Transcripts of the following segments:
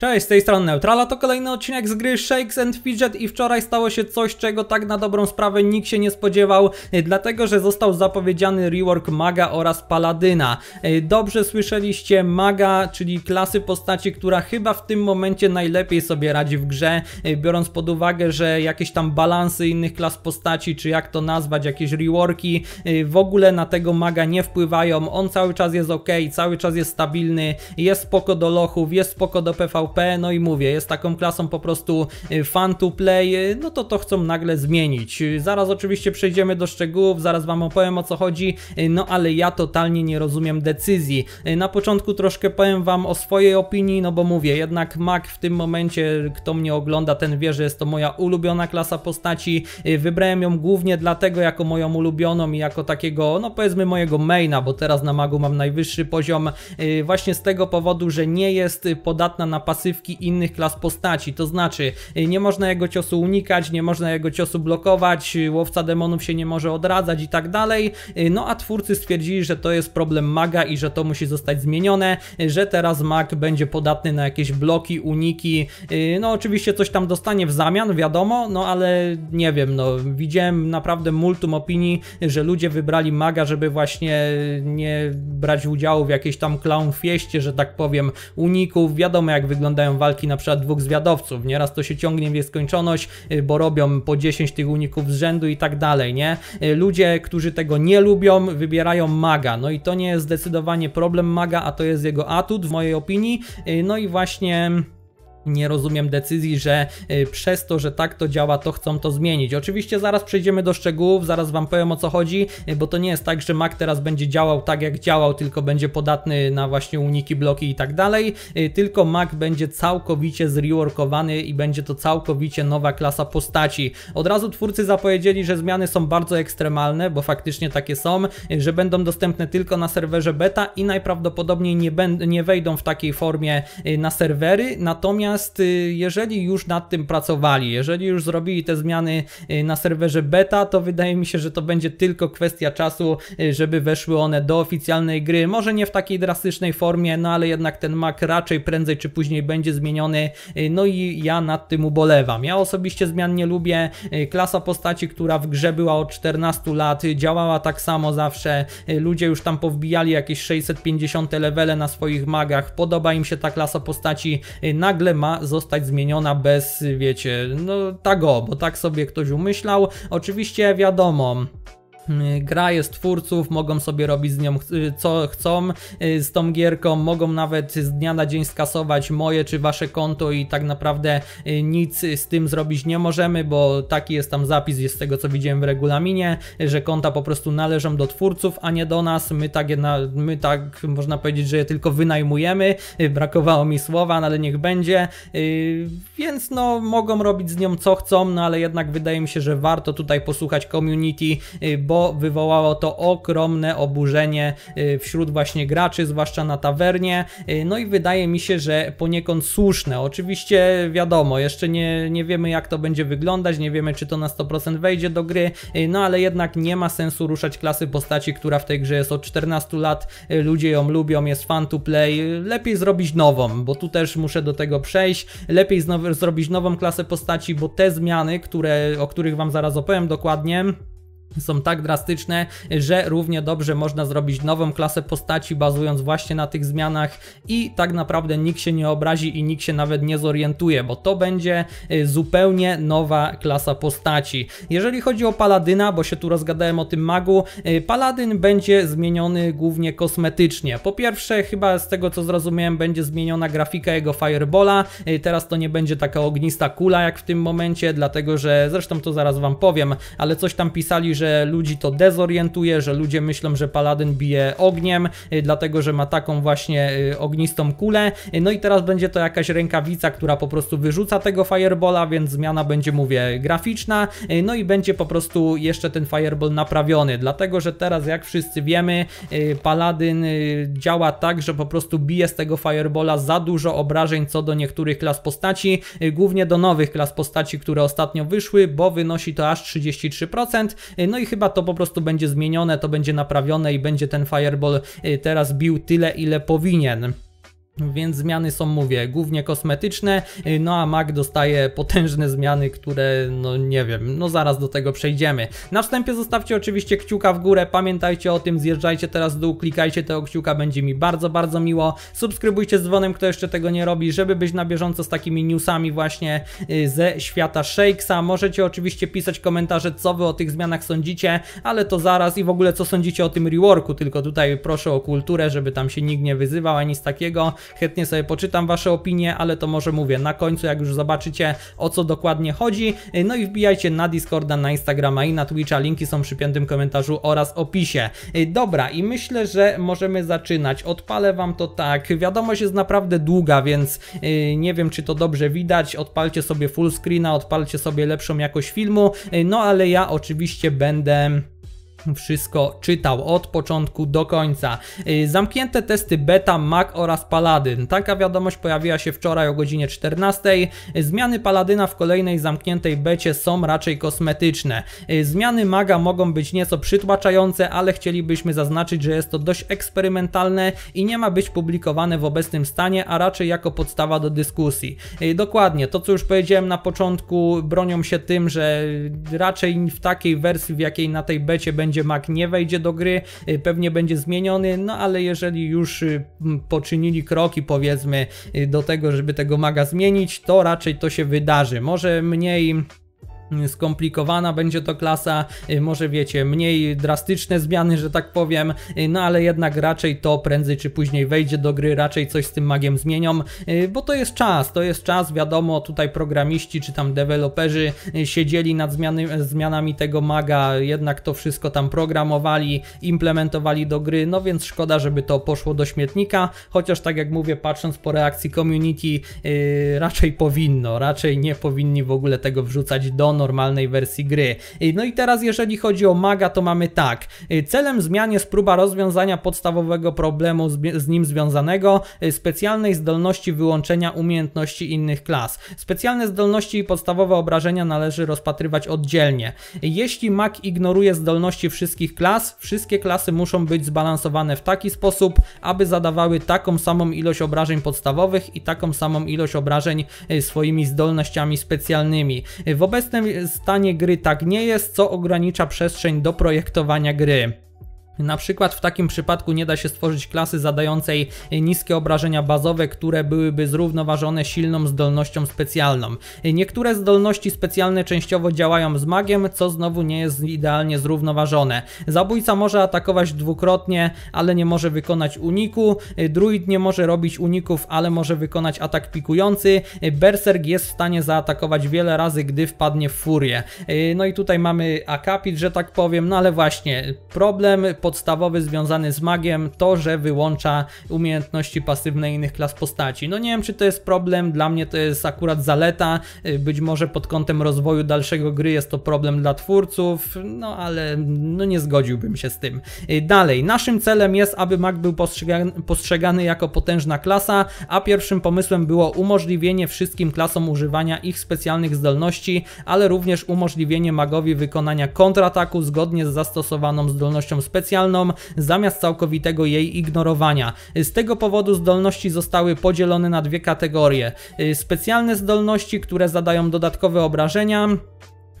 Cześć, z tej strony Neutrala, to kolejny odcinek z gry Shakes and Fidget i wczoraj stało się coś, czego tak na dobrą sprawę nikt się nie spodziewał, y, dlatego że został zapowiedziany rework Maga oraz Paladyna. Y, dobrze słyszeliście Maga, czyli klasy postaci, która chyba w tym momencie najlepiej sobie radzi w grze, y, biorąc pod uwagę, że jakieś tam balansy innych klas postaci, czy jak to nazwać, jakieś reworki, w ogóle na tego Maga nie wpływają, on cały czas jest ok, cały czas jest stabilny, jest spoko do lochów, jest spoko do PvP, PvP, no i mówię, jest taką klasą po prostu y, fan to play, y, no to to chcą nagle zmienić. Y, zaraz oczywiście przejdziemy do szczegółów, zaraz wam opowiem o co chodzi, no ale ja totalnie nie rozumiem decyzji. Na początku troszkę powiem wam o swojej opinii, no bo mówię, jednak Mac w tym momencie, kto mnie ogląda, ten wie, że jest to moja ulubiona klasa postaci. Wybrałem ją głównie dlatego jako moją ulubioną i jako takiego, no powiedzmy mojego maina, bo teraz na magu mam najwyższy poziom właśnie z tego powodu, że nie jest podatna na pasywne pasywki innych klas postaci, to znaczy y, nie można jego ciosu unikać, nie można jego ciosu blokować, y, łowca demonów się nie może odradzać i tak dalej, y, no a twórcy stwierdzili, że to jest problem maga i że to musi zostać zmienione, że teraz mag będzie podatny na jakieś bloki, uniki, no oczywiście coś tam dostanie w zamian, wiadomo, no ale nie wiem, no widziałem naprawdę multum opinii, że ludzie wybrali maga, żeby właśnie nie brać udziału w jakiejś tam clown fieście, że tak powiem, uników, wiadomo jak wygląda wyglądają walki na przykład dwóch zwiadowców. Nieraz to się ciągnie w nieskończoność, y, bo robią po 10 tych uników z rzędu i tak dalej, nie? Y, ludzie, którzy tego nie lubią, wybierają maga. No i to nie jest zdecydowanie problem maga, a to jest jego atut w mojej opinii. Y, no i właśnie nie rozumiem decyzji, że y, przez to, że tak to działa, to chcą to zmienić. Oczywiście zaraz przejdziemy do szczegółów, zaraz Wam powiem o co chodzi, y, bo to nie jest tak, że Mac teraz będzie działał tak jak działał, tylko będzie podatny na właśnie uniki, bloki i tak dalej, y, tylko Mac będzie całkowicie zreworkowany i będzie to całkowicie nowa klasa postaci. Od razu twórcy zapowiedzieli, że zmiany są bardzo ekstremalne, bo faktycznie takie są, że będą dostępne tylko na serwerze beta i najprawdopodobniej nie, nie wejdą w takiej formie na serwery, natomiast Natomiast y, jeżeli już nad tym pracowali, jeżeli już zrobili te zmiany y, na serwerze beta, to wydaje mi się, że to będzie tylko kwestia czasu, y, żeby weszły one do oficjalnej gry. Może nie w takiej drastycznej formie, no ale jednak ten mak raczej prędzej czy później będzie zmieniony. No i ja nad tym ubolewam. Ja osobiście zmian nie lubię. Klasa postaci, która w grze była od 14 lat, działała tak samo zawsze. Ludzie już tam powbijali jakieś 650 levele na swoich magach. Podoba im się ta klasa postaci. Nagle ma zostać zmieniona bez, wiecie, no tak o, bo tak sobie ktoś umyślał. Oczywiście wiadomo, Y, gra jest twórców, mogą sobie robić z nią y, co chcą, y, z tą gierką, mogą nawet z dnia na dzień skasować moje czy wasze konto i tak naprawdę nic z tym zrobić nie możemy, bo taki jest tam zapis, jest z tego co widziałem w regulaminie, że konta po prostu należą do twórców, a nie do nas. My tak, my tak można powiedzieć, że je tylko wynajmujemy. Brakowało mi słowa, no ale niech będzie. Więc no, mogą robić z nią co chcą, no ale jednak wydaje mi się, że warto tutaj posłuchać community, bo wywołało to ogromne oburzenie y, wśród właśnie graczy, zwłaszcza na tawernie. Y, no i wydaje mi się, że poniekąd słuszne. Oczywiście wiadomo, jeszcze nie, nie wiemy jak to będzie wyglądać, nie wiemy czy to na 100% wejdzie do gry, y, no ale jednak nie ma sensu ruszać klasy postaci, która w tej grze jest od 14 lat, ludzie ją lubią, jest fan to play, lepiej zrobić nową, bo tu też muszę do tego przejść, lepiej znowu zrobić nową klasę postaci, bo te zmiany, które, o których Wam zaraz opowiem dokładnie, są tak drastyczne, że równie dobrze można zrobić nową klasę postaci bazując właśnie na tych zmianach i tak naprawdę nikt się nie obrazi i nikt się nawet nie zorientuje, bo to będzie y, zupełnie nowa klasa postaci. Jeżeli chodzi o Paladyna, bo się tu rozgadałem o tym magu, y, Paladyn będzie zmieniony głównie kosmetycznie. Po pierwsze, chyba z tego co zrozumiałem, będzie zmieniona grafika jego Firebola. Y, teraz to nie będzie taka ognista kula jak w tym momencie, dlatego że, zresztą to zaraz wam powiem, ale coś tam pisali, że ludzi to dezorientuje, że ludzie myślą, że paladyn bije ogniem, y, dlatego że ma taką właśnie y, ognistą kulę. Y, no i teraz będzie to jakaś rękawica, która po prostu wyrzuca tego firebola, więc zmiana będzie, mówię, graficzna. No i będzie po prostu jeszcze ten fireball naprawiony, dlatego że teraz, jak wszyscy wiemy, paladyn działa tak, że po prostu bije z tego firebola za dużo obrażeń co do niektórych klas postaci, głównie do nowych klas postaci, które ostatnio wyszły, bo wynosi to aż 33%. No i chyba to po prostu będzie zmienione, to będzie naprawione i będzie ten fireball y, teraz bił tyle, ile powinien. Więc zmiany są, mówię, głównie kosmetyczne, no a Mac dostaje potężne zmiany, które, no nie wiem, no zaraz do tego przejdziemy. Na wstępie zostawcie oczywiście kciuka w górę, pamiętajcie o tym, zjeżdżajcie teraz w dół, klikajcie tego kciuka, będzie mi bardzo, bardzo miło. Subskrybujcie z dzwonem, kto jeszcze tego nie robi, żeby być na bieżąco z takimi newsami właśnie y, ze świata Shakesa. Możecie oczywiście pisać komentarze, co wy o tych zmianach sądzicie, ale to zaraz i w ogóle co sądzicie o tym reworku, tylko tutaj proszę o kulturę, żeby tam się nikt nie wyzywał, ani z takiego chętnie sobie poczytam Wasze opinie, ale to może mówię na końcu, jak już zobaczycie o co dokładnie chodzi. No i wbijajcie na Discorda, na Instagrama i na Twitcha, linki są przy piętym komentarzu oraz opisie. Y, dobra, i myślę, że możemy zaczynać. Odpalę Wam to tak. Wiadomość jest naprawdę długa, więc y, nie wiem, czy to dobrze widać. Odpalcie sobie full screena, odpalcie sobie lepszą jakość filmu, y, no ale ja oczywiście będę wszystko czytał od początku do końca. Y, zamknięte testy beta, Mac oraz Paladyn. Taka wiadomość pojawiła się wczoraj o godzinie 14. Y, zmiany Paladyna w kolejnej zamkniętej becie są raczej kosmetyczne. Y, zmiany Maga mogą być nieco przytłaczające, ale chcielibyśmy zaznaczyć, że jest to dość eksperymentalne i nie ma być publikowane w obecnym stanie, a raczej jako podstawa do dyskusji. Dokładnie, to co już powiedziałem na początku, bronią się tym, że raczej w takiej wersji, w jakiej na tej becie będzie będzie Mac nie wejdzie do gry, y, pewnie będzie zmieniony, no ale jeżeli już y, poczynili kroki powiedzmy y, do tego, żeby tego Maga zmienić, to raczej to się wydarzy. Może mniej skomplikowana będzie to klasa, y, może wiecie, mniej drastyczne zmiany, że tak powiem, y, no ale jednak raczej to prędzej czy później wejdzie do gry, raczej coś z tym magiem zmienią, y, bo to jest czas, to jest czas, wiadomo, tutaj programiści czy tam deweloperzy siedzieli nad zmiany, zmianami tego maga, jednak to wszystko tam programowali, implementowali do gry, no więc szkoda, żeby to poszło do śmietnika, chociaż tak jak mówię, patrząc po reakcji community, raczej powinno, raczej nie powinni w ogóle tego wrzucać do normalnej wersji gry. No i teraz jeżeli chodzi o maga, to mamy tak. Y, celem zmian jest próba rozwiązania podstawowego problemu z, nim związanego, y, specjalnej zdolności wyłączenia umiejętności innych klas. Specjalne zdolności i podstawowe obrażenia należy rozpatrywać oddzielnie. Jeśli mag ignoruje zdolności wszystkich klas, wszystkie klasy muszą być zbalansowane w taki sposób, aby zadawały taką samą ilość obrażeń podstawowych i taką samą ilość obrażeń y, swoimi zdolnościami specjalnymi. W obecnym stanie gry tak nie jest, co ogranicza przestrzeń do projektowania gry. Na przykład w takim przypadku nie da się stworzyć klasy zadającej niskie obrażenia bazowe, które byłyby zrównoważone silną zdolnością specjalną. Niektóre zdolności specjalne częściowo działają z magiem, co znowu nie jest idealnie zrównoważone. Zabójca może atakować dwukrotnie, ale nie może wykonać uniku. Druid nie może robić uników, ale może wykonać atak pikujący. Berserk jest w stanie zaatakować wiele razy, gdy wpadnie w furię. No i tutaj mamy akapit, że tak powiem, no ale właśnie problem po podstawowy związany z magiem to, że wyłącza umiejętności pasywne innych klas postaci. No nie wiem, czy to jest problem, dla mnie to jest akurat zaleta, y, być może pod kątem rozwoju dalszego gry jest to problem dla twórców, no ale no nie zgodziłbym się z tym. Y, dalej, naszym celem jest, aby mag był postrzegany, postrzegany jako potężna klasa, a pierwszym pomysłem było umożliwienie wszystkim klasom używania ich specjalnych zdolności, ale również umożliwienie magowi wykonania kontrataku zgodnie z zastosowaną zdolnością specjalną specjalną zamiast całkowitego jej ignorowania. Z tego powodu zdolności zostały podzielone na dwie kategorie. Y, specjalne zdolności, które zadają dodatkowe obrażenia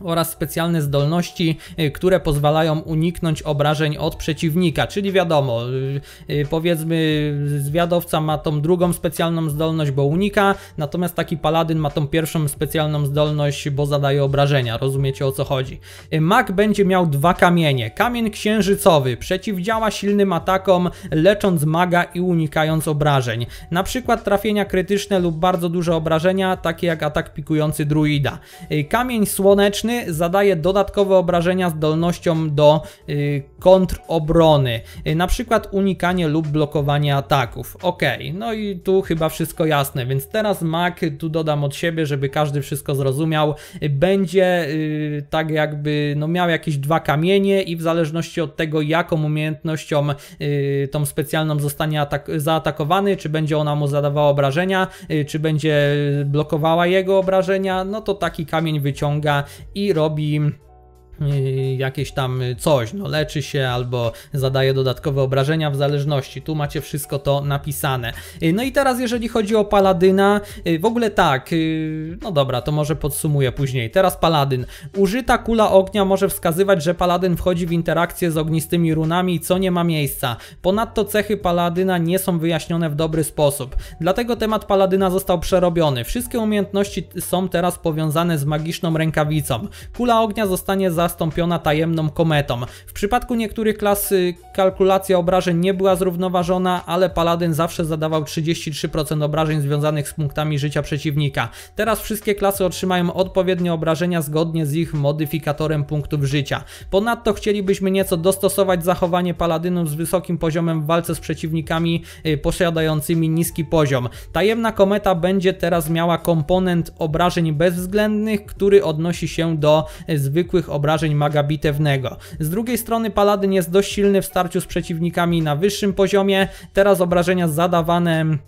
oraz specjalne zdolności, y, które pozwalają uniknąć obrażeń od przeciwnika, czyli wiadomo, y, y, powiedzmy zwiadowca ma tą drugą specjalną zdolność, bo unika, natomiast taki paladyn ma tą pierwszą specjalną zdolność, bo zadaje obrażenia, rozumiecie o co chodzi. Mag będzie miał dwa kamienie, kamień księżycowy, przeciwdziała silnym atakom, lecząc maga i unikając obrażeń, na przykład trafienia krytyczne lub bardzo duże obrażenia, takie jak atak pikujący druida. Kamień słoneczny magiczny zadaje dodatkowe obrażenia zdolnością do y, kontrobrony, y, na przykład unikanie lub blokowanie ataków. Ok, no i tu chyba wszystko jasne, więc teraz mag, tu dodam od siebie, żeby każdy wszystko zrozumiał, y, będzie tak jakby no miał jakieś dwa kamienie i w zależności od tego jaką umiejętnością tą specjalną zostanie atak zaatakowany, czy będzie ona mu zadawała obrażenia, czy będzie blokowała jego obrażenia, no to taki kamień wyciąga i i robi Y, jakieś tam coś, no leczy się albo zadaje dodatkowe obrażenia w zależności. Tu macie wszystko to napisane. Y, no i teraz jeżeli chodzi o Paladyna, y, w ogóle tak, no dobra, to może podsumuję później. Teraz Paladyn. Użyta kula ognia może wskazywać, że Paladyn wchodzi w interakcję z ognistymi runami, co nie ma miejsca. Ponadto cechy Paladyna nie są wyjaśnione w dobry sposób. Dlatego temat Paladyna został przerobiony. Wszystkie umiejętności są teraz powiązane z magiczną rękawicą. Kula ognia zostanie za zastąpiona tajemną kometą. W przypadku niektórych klas y, kalkulacja obrażeń nie była zrównoważona, ale Paladyn zawsze zadawał 33% obrażeń związanych z punktami życia przeciwnika. Teraz wszystkie klasy otrzymają odpowiednie obrażenia zgodnie z ich modyfikatorem punktów życia. Ponadto chcielibyśmy nieco dostosować zachowanie Paladynów z wysokim poziomem w walce z przeciwnikami y, posiadającymi niski poziom. Tajemna kometa będzie teraz miała komponent obrażeń bezwzględnych, który odnosi się do y, zwykłych obrażeń wydarzeń maga bitewnego. Z drugiej strony Paladyn jest dość silny w starciu z przeciwnikami na wyższym poziomie, teraz obrażenia zadawane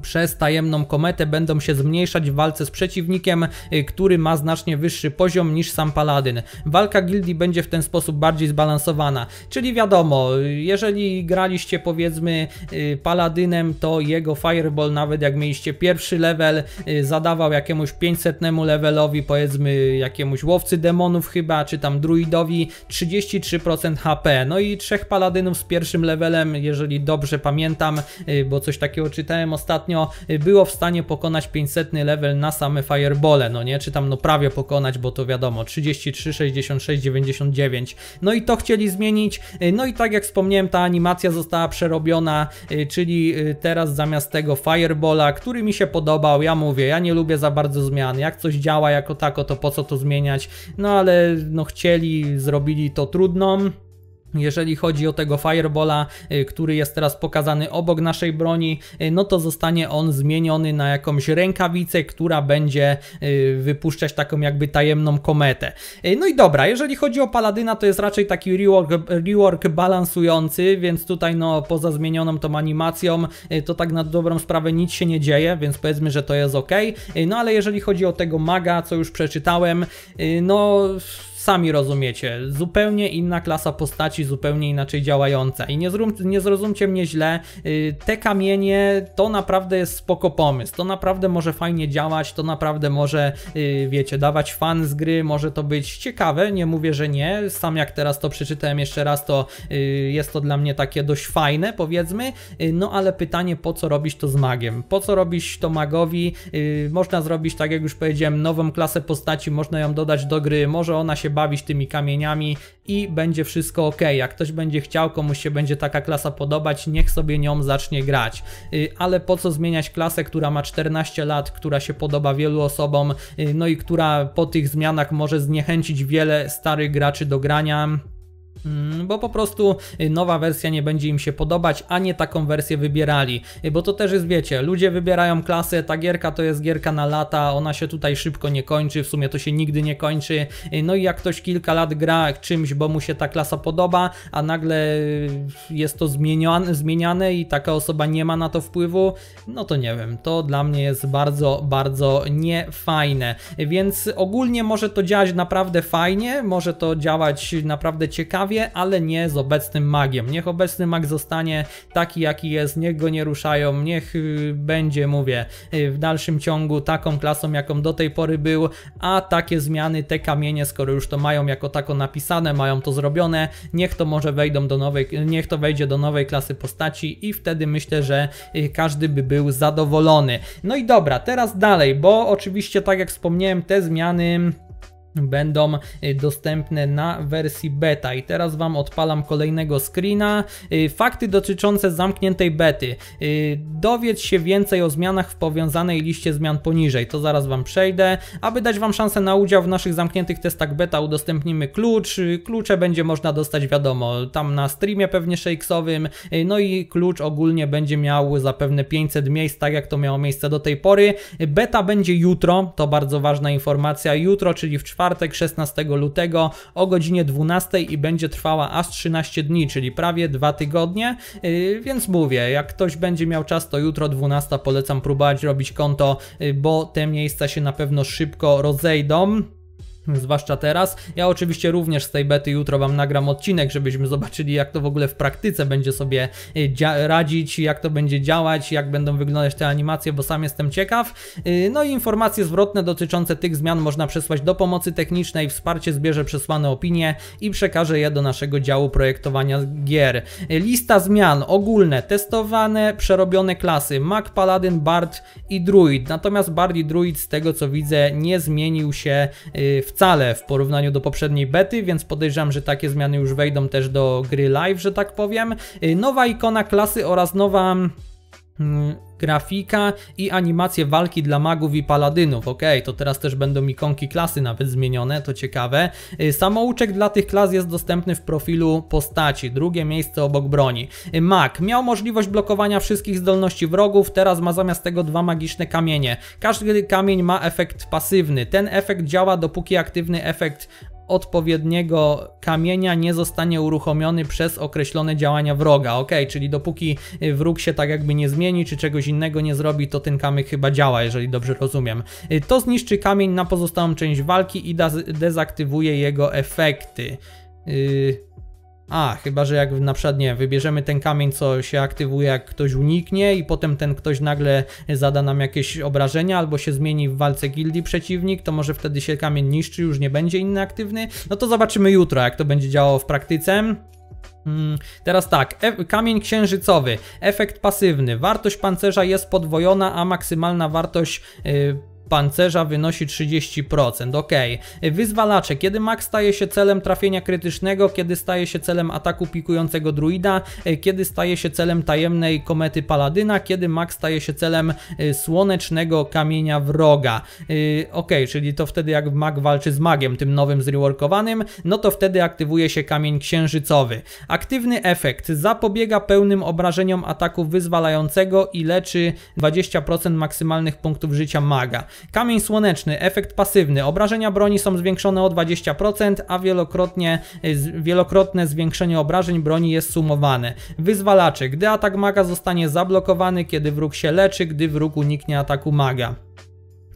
przez tajemną kometę będą się zmniejszać w walce z przeciwnikiem, y, który ma znacznie wyższy poziom niż sam paladyn. Walka gildii będzie w ten sposób bardziej zbalansowana, czyli wiadomo, y, jeżeli graliście powiedzmy y, paladynem, to jego fireball nawet jak mieliście pierwszy level zadawał jakiemuś 500 levelowi powiedzmy jakiemuś łowcy demonów chyba, czy tam druidowi 33% HP, no i trzech paladynów z pierwszym levelem, jeżeli dobrze pamiętam, bo coś takiego czytałem ostatnio, ostatnio y, było w stanie pokonać 500 level na same firebole, no nie? Czy tam no prawie pokonać, bo to wiadomo, 33, 66, 99. No i to chcieli zmienić, y, no i tak jak wspomniałem, ta animacja została przerobiona, y, czyli teraz zamiast tego firebola, który mi się podobał, ja mówię, ja nie lubię za bardzo zmian, jak coś działa jako tako, to po co to zmieniać, no ale no chcieli, zrobili to trudną, jeżeli chodzi o tego Firebola, y, który jest teraz pokazany obok naszej broni, y, no to zostanie on zmieniony na jakąś rękawicę, która będzie y, wypuszczać taką jakby tajemną kometę. No i dobra, jeżeli chodzi o Paladyna, to jest raczej taki rework, rework balansujący, więc tutaj no poza zmienioną tą animacją, to tak na dobrą sprawę nic się nie dzieje, więc powiedzmy, że to jest ok. No ale jeżeli chodzi o tego maga, co już przeczytałem, no sami rozumiecie, zupełnie inna klasa postaci, zupełnie inaczej działająca. I nie, nie zrozumcie mnie źle, y, te kamienie to naprawdę jest spoko pomysł, to naprawdę może fajnie działać, to naprawdę może, y, wiecie, dawać fan z gry, może to być ciekawe, nie mówię, że nie, sam jak teraz to przeczytałem jeszcze raz, to y, jest to dla mnie takie dość fajne, powiedzmy, no ale pytanie, po co robić to z magiem? Po co robić to magowi? Można zrobić, tak jak już powiedziałem, nową klasę postaci, można ją dodać do gry, może ona się bawić tymi kamieniami i będzie wszystko ok. Jak ktoś będzie chciał, komuś się będzie taka klasa podobać, niech sobie nią zacznie grać. Y, ale po co zmieniać klasę, która ma 14 lat, która się podoba wielu osobom, y, no i która po tych zmianach może zniechęcić wiele starych graczy do grania. Mm, bo po prostu y, nowa wersja nie będzie im się podobać, a nie taką wersję wybierali. Y, bo to też jest, wiecie, ludzie wybierają klasę, ta gierka to jest gierka na lata, ona się tutaj szybko nie kończy, w sumie to się nigdy nie kończy. Y, no i jak ktoś kilka lat gra czymś, bo mu się ta klasa podoba, a nagle jest to zmienione, zmieniane i taka osoba nie ma na to wpływu, no to nie wiem, to dla mnie jest bardzo, bardzo niefajne. Więc ogólnie może to działać naprawdę fajnie, może to działać naprawdę ciekawie ale nie z obecnym magiem. Niech obecny mag zostanie taki, jaki jest, niech go nie ruszają, niech y, będzie, mówię, y, w dalszym ciągu taką klasą, jaką do tej pory był, a takie zmiany, te kamienie, skoro już to mają jako tako napisane, mają to zrobione, niech to może wejdą do nowej, niech to wejdzie do nowej klasy postaci i wtedy myślę, że y, każdy by był zadowolony. No i dobra, teraz dalej, bo oczywiście tak jak wspomniałem, te zmiany będą y, dostępne na wersji beta. I teraz Wam odpalam kolejnego screena. Y, fakty dotyczące zamkniętej bety. Y, dowiedz się więcej o zmianach w powiązanej liście zmian poniżej. To zaraz Wam przejdę. Aby dać Wam szansę na udział w naszych zamkniętych testach beta udostępnimy klucz. Klucze będzie można dostać wiadomo tam na streamie pewnie shakesowym. No i klucz ogólnie będzie miał zapewne 500 miejsc, tak jak to miało miejsce do tej pory. Beta będzie jutro, to bardzo ważna informacja. Jutro, czyli w czwartek czwartek 16 lutego o godzinie 12 i będzie trwała aż 13 dni, czyli prawie 2 tygodnie, y, więc mówię, jak ktoś będzie miał czas, to jutro 12 polecam próbować robić konto, y, bo te miejsca się na pewno szybko rozejdą zwłaszcza teraz. Ja oczywiście również z tej bety jutro Wam nagram odcinek, żebyśmy zobaczyli jak to w ogóle w praktyce będzie sobie y, radzić, jak to będzie działać, jak będą wyglądać te animacje, bo sam jestem ciekaw. Y, no i informacje zwrotne dotyczące tych zmian można przesłać do pomocy technicznej, wsparcie zbierze przesłane opinie i przekaże je do naszego działu projektowania gier. Y, lista zmian ogólne, testowane, przerobione klasy, Mac, Paladin, Bard i Druid. Natomiast Bard i Druid z tego co widzę nie zmienił się w wcale w porównaniu do poprzedniej bety, więc podejrzewam, że takie zmiany już wejdą też do gry live, że tak powiem. Y, nowa ikona klasy oraz nowa Mm, grafika i animacje walki dla magów i paladynów. Ok, to teraz też będą ikonki klasy nawet zmienione, to ciekawe. Y, samouczek dla tych klas jest dostępny w profilu postaci, drugie miejsce obok broni. Y, mag miał możliwość blokowania wszystkich zdolności wrogów, teraz ma zamiast tego dwa magiczne kamienie. Każdy kamień ma efekt pasywny. Ten efekt działa dopóki aktywny efekt odpowiedniego kamienia nie zostanie uruchomiony przez określone działania wroga. Ok, czyli dopóki y, wróg się tak jakby nie zmieni, czy czegoś innego nie zrobi, to ten kamyk chyba działa, jeżeli dobrze rozumiem. Y, to zniszczy kamień na pozostałą część walki i dezaktywuje jego efekty. Yy, a, chyba że jak na przykład, nie, wybierzemy ten kamień, co się aktywuje, jak ktoś uniknie i potem ten ktoś nagle zada nam jakieś obrażenia albo się zmieni w walce gildii przeciwnik, to może wtedy się kamień niszczy, już nie będzie inny aktywny. No to zobaczymy jutro, jak to będzie działało w praktyce. Mm, teraz tak, e kamień księżycowy, efekt pasywny, wartość pancerza jest podwojona, a maksymalna wartość... Yy, pancerza wynosi 30%. Ok. Wyzwalacze. Kiedy Max staje się celem trafienia krytycznego, kiedy staje się celem ataku pikującego druida, e, kiedy staje się celem tajemnej komety paladyna, kiedy Max staje się celem e, słonecznego kamienia wroga. E, ok, czyli to wtedy jak mag walczy z magiem, tym nowym zreworkowanym, no to wtedy aktywuje się kamień księżycowy. Aktywny efekt. Zapobiega pełnym obrażeniom ataku wyzwalającego i leczy 20% maksymalnych punktów życia maga. Kamień słoneczny, efekt pasywny. Obrażenia broni są zwiększone o 20%, a wielokrotnie, e, wielokrotne zwiększenie obrażeń broni jest sumowane. Wyzwalacze, gdy atak maga zostanie zablokowany, kiedy wróg się leczy, gdy wróg uniknie ataku maga.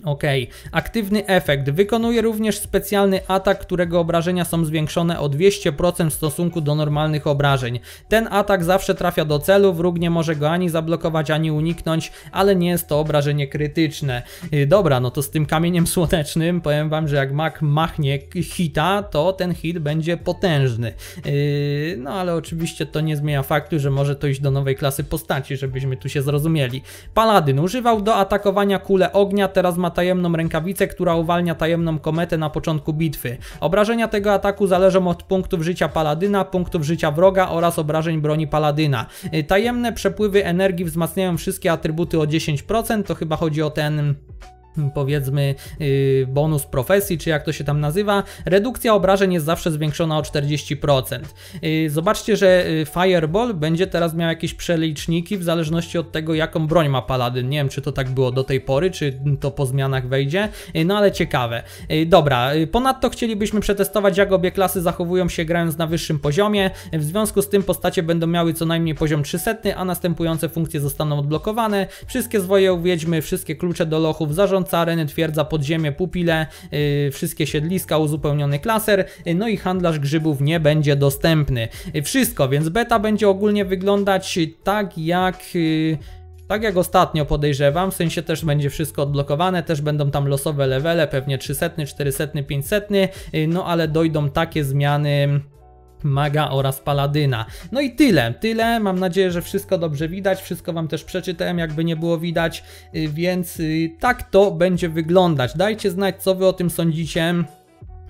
Ok. Aktywny efekt. Wykonuje również specjalny atak, którego obrażenia są zwiększone o 200% w stosunku do normalnych obrażeń. Ten atak zawsze trafia do celu, wróg nie może go ani zablokować, ani uniknąć, ale nie jest to obrażenie krytyczne. Y, dobra, no to z tym kamieniem słonecznym powiem wam, że jak mak machnie hita, to ten hit będzie potężny. Y, no ale oczywiście to nie zmienia faktu, że może to iść do nowej klasy postaci, żebyśmy tu się zrozumieli. Paladyn używał do atakowania kule ognia, teraz ma tajemną rękawicę, która uwalnia tajemną kometę na początku bitwy. Obrażenia tego ataku zależą od punktów życia paladyna, punktów życia wroga oraz obrażeń broni paladyna. Y, tajemne przepływy energii wzmacniają wszystkie atrybuty o 10%, to chyba chodzi o ten powiedzmy y, bonus profesji, czy jak to się tam nazywa, redukcja obrażeń jest zawsze zwiększona o 40%. Y, zobaczcie, że y, Fireball będzie teraz miał jakieś przeliczniki w zależności od tego, jaką broń ma Paladyn. Nie wiem, czy to tak było do tej pory, czy to po zmianach wejdzie, no ale ciekawe. Dobra, ponadto chcielibyśmy przetestować, jak obie klasy zachowują się grając na wyższym poziomie. W związku z tym postacie będą miały co najmniej poziom 300, a następujące funkcje zostaną odblokowane. Wszystkie zwoje uwiedźmy, wszystkie klucze do lochów, zarząd dozorca areny, twierdza podziemie, pupile, y, wszystkie siedliska, uzupełniony klaser, y, no i handlarz grzybów nie będzie dostępny. Y, wszystko, więc beta będzie ogólnie wyglądać tak jak... Tak jak ostatnio podejrzewam, w sensie też będzie wszystko odblokowane, też będą tam losowe levele, pewnie 300, 400, 500, no ale dojdą takie zmiany maga oraz paladyna. No i tyle, tyle. Mam nadzieję, że wszystko dobrze widać, wszystko wam też przeczytałem, jakby nie było widać, y, więc y, tak to będzie wyglądać. Dajcie znać, co wy o tym sądzicie.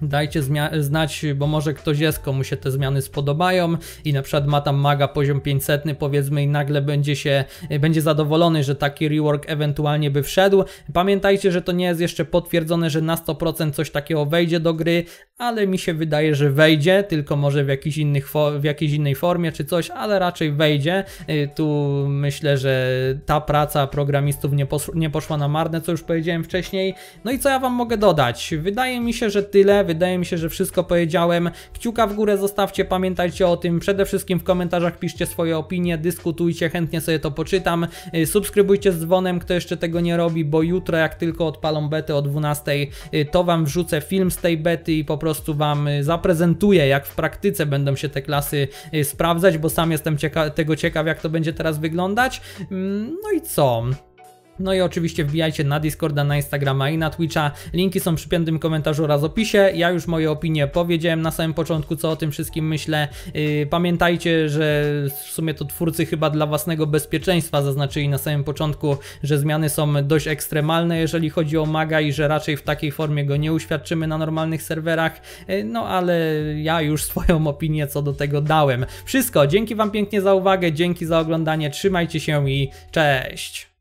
Dajcie znać, bo może ktoś jest, komu się te zmiany spodobają i na przykład ma tam maga poziom 500 powiedzmy i nagle będzie się, y, będzie zadowolony, że taki rework ewentualnie by wszedł. Pamiętajcie, że to nie jest jeszcze potwierdzone, że na 100% coś takiego wejdzie do gry, ale mi się wydaje, że wejdzie, tylko może w, jakiś innych w jakiejś innej formie czy coś, ale raczej wejdzie. Y, tu myślę, że ta praca programistów nie, nie poszła na marne, co już powiedziałem wcześniej. No i co ja Wam mogę dodać? Wydaje mi się, że tyle, wydaje mi się, że wszystko powiedziałem. Kciuka w górę zostawcie, pamiętajcie o tym. Przede wszystkim w komentarzach piszcie swoje opinie, dyskutujcie, chętnie sobie to poczytam. Y, subskrybujcie z dzwonem, kto jeszcze tego nie robi, bo jutro jak tylko odpalą betę o 12, y, to Wam wrzucę film z tej bety i po prostu prostu Wam y, zaprezentuję, jak w praktyce będą się te klasy y, sprawdzać, bo sam jestem cieka tego ciekaw, jak to będzie teraz wyglądać. Mm, no i co? No i oczywiście wbijajcie na Discorda, na Instagrama i na Twitcha. Linki są przy piętym komentarzu oraz opisie. Ja już moje opinie powiedziałem na samym początku, co o tym wszystkim myślę. Yy, pamiętajcie, że w sumie to twórcy chyba dla własnego bezpieczeństwa zaznaczyli na samym początku, że zmiany są dość ekstremalne, jeżeli chodzi o maga i że raczej w takiej formie go nie uświadczymy na normalnych serwerach. Yy, no ale ja już swoją opinię co do tego dałem. Wszystko, dzięki Wam pięknie za uwagę, dzięki za oglądanie, trzymajcie się i cześć!